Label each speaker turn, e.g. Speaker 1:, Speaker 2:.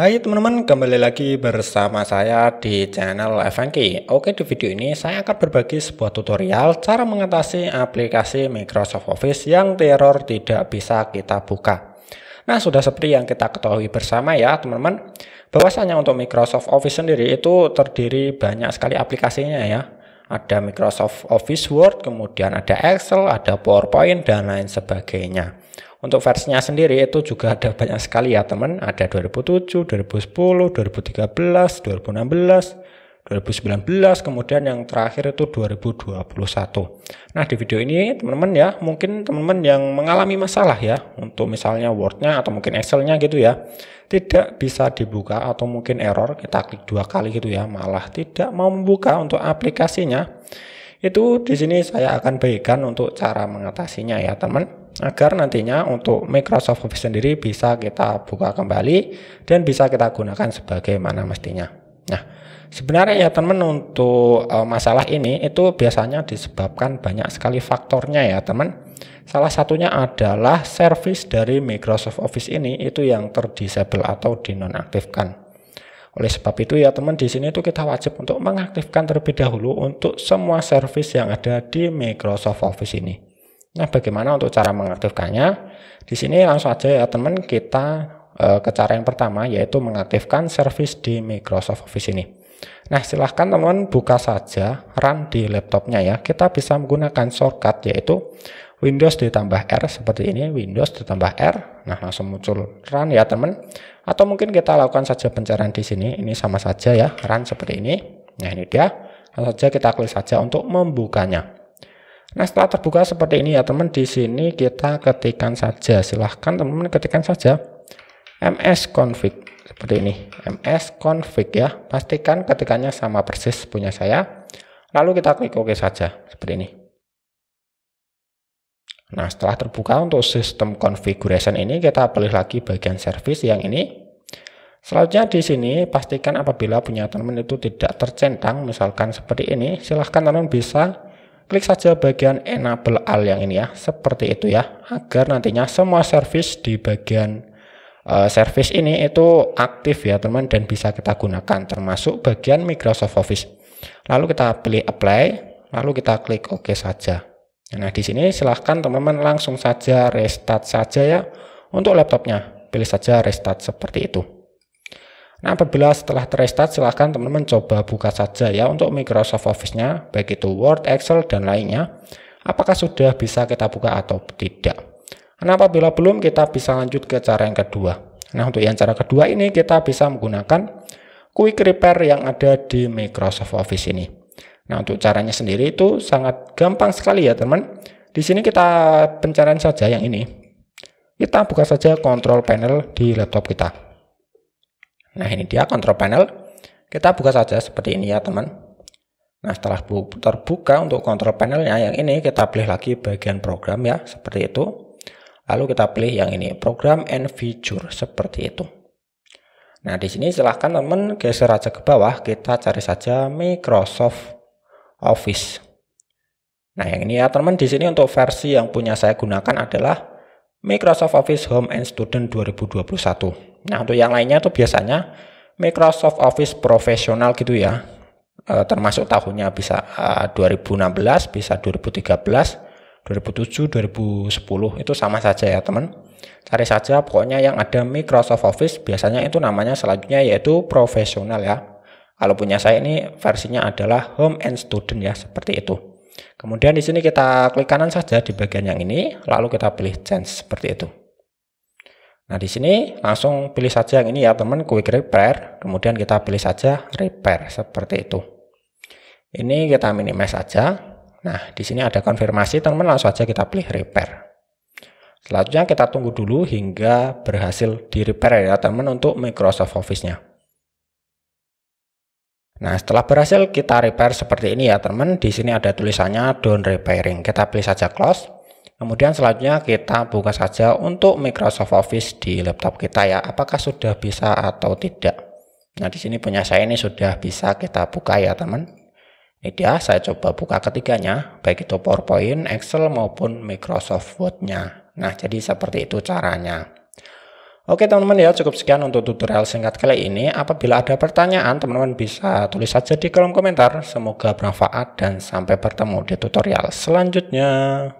Speaker 1: Hai teman-teman, kembali lagi bersama saya di channel FNK. Oke, di video ini saya akan berbagi sebuah tutorial cara mengatasi aplikasi Microsoft Office yang teror tidak bisa kita buka. Nah, sudah seperti yang kita ketahui bersama ya teman-teman, bahwasanya untuk Microsoft Office sendiri itu terdiri banyak sekali aplikasinya ya ada Microsoft Office Word, kemudian ada Excel, ada PowerPoint, dan lain sebagainya. Untuk versinya sendiri itu juga ada banyak sekali ya teman, ada 2007, 2010, 2013, 2016, 2019, kemudian yang terakhir itu 2021. Nah, di video ini teman-teman ya, mungkin teman-teman yang mengalami masalah ya, untuk misalnya wordnya atau mungkin excelnya gitu ya, tidak bisa dibuka atau mungkin error, kita klik dua kali gitu ya, malah tidak mau membuka untuk aplikasinya. Itu di sini saya akan bagikan untuk cara mengatasinya ya, teman agar nantinya untuk Microsoft Office sendiri bisa kita buka kembali dan bisa kita gunakan sebagaimana mestinya. Nah, Sebenarnya ya teman untuk uh, masalah ini itu biasanya disebabkan banyak sekali faktornya ya teman. Salah satunya adalah service dari Microsoft Office ini itu yang terdisable atau dinonaktifkan. Oleh sebab itu ya teman di sini itu kita wajib untuk mengaktifkan terlebih dahulu untuk semua service yang ada di Microsoft Office ini. Nah, bagaimana untuk cara mengaktifkannya? Di sini langsung aja ya teman kita e, ke cara yang pertama yaitu mengaktifkan service di Microsoft Office ini. Nah, silahkan teman-teman buka saja run di laptopnya ya. Kita bisa menggunakan shortcut yaitu Windows ditambah R seperti ini, Windows ditambah R. Nah, langsung muncul run ya, teman. Atau mungkin kita lakukan saja pencarian di sini. Ini sama saja ya, run seperti ini. Nah, ini dia. Langsung saja kita klik saja untuk membukanya. Nah, setelah terbuka seperti ini ya, teman. Di sini kita ketikkan saja. Silahkan teman-teman ketikkan saja ms config seperti ini ms config ya pastikan ketikannya sama persis punya saya lalu kita klik ok saja seperti ini nah setelah terbuka untuk sistem configuration ini kita pilih lagi bagian service yang ini Selanjutnya di sini pastikan apabila punya teman itu tidak tercentang misalkan seperti ini silahkan teman bisa klik saja bagian enable all yang ini ya seperti itu ya agar nantinya semua service di bagian Eh, service ini itu aktif ya teman dan bisa kita gunakan termasuk bagian Microsoft Office. Lalu kita pilih apply, lalu kita klik OK saja. Nah di sini silahkan teman-teman langsung saja restart saja ya untuk laptopnya. Pilih saja restart seperti itu. Nah apabila setelah terrestart silahkan teman-teman coba buka saja ya untuk Microsoft Office-nya baik itu Word, Excel, dan lainnya. Apakah sudah bisa kita buka atau tidak? Nah, apabila belum, kita bisa lanjut ke cara yang kedua. Nah, untuk yang cara kedua ini, kita bisa menggunakan quick repair yang ada di Microsoft Office ini. Nah, untuk caranya sendiri itu sangat gampang sekali ya, teman. Di sini kita pencarian saja yang ini. Kita buka saja Control panel di laptop kita. Nah, ini dia Control panel. Kita buka saja seperti ini ya, teman. Nah, setelah terbuka untuk Control panelnya yang ini, kita pilih lagi bagian program ya, seperti itu. Lalu kita pilih yang ini, program and feature, seperti itu. Nah, di sini silahkan teman geser aja ke bawah, kita cari saja Microsoft Office. Nah, yang ini ya teman, di sini untuk versi yang punya saya gunakan adalah Microsoft Office Home and Student 2021. Nah, untuk yang lainnya itu biasanya Microsoft Office Profesional gitu ya, eh, termasuk tahunnya bisa e, eh, 2016, bisa 2013, 2007, 2010 itu sama saja ya teman. Cari saja pokoknya yang ada Microsoft Office biasanya itu namanya selanjutnya yaitu profesional ya. Kalau punya saya ini versinya adalah Home and Student ya seperti itu. Kemudian di sini kita klik kanan saja di bagian yang ini lalu kita pilih change seperti itu. Nah di sini langsung pilih saja yang ini ya teman quick repair kemudian kita pilih saja repair seperti itu. Ini kita minimize saja Nah, di sini ada konfirmasi, teman-teman langsung saja kita pilih repair. Selanjutnya kita tunggu dulu hingga berhasil di repair ya teman-teman untuk Microsoft Office-nya. Nah, setelah berhasil kita repair seperti ini ya teman-teman. Di sini ada tulisannya "Don't repairing. Kita pilih saja close. Kemudian selanjutnya kita buka saja untuk Microsoft Office di laptop kita ya. Apakah sudah bisa atau tidak? Nah, di sini punya saya ini sudah bisa kita buka ya teman-teman. Ini saya coba buka ketiganya, baik itu PowerPoint, Excel, maupun Microsoft Word-nya. Nah, jadi seperti itu caranya. Oke teman-teman ya, cukup sekian untuk tutorial singkat kali ini. Apabila ada pertanyaan, teman-teman bisa tulis saja di kolom komentar. Semoga bermanfaat dan sampai bertemu di tutorial selanjutnya.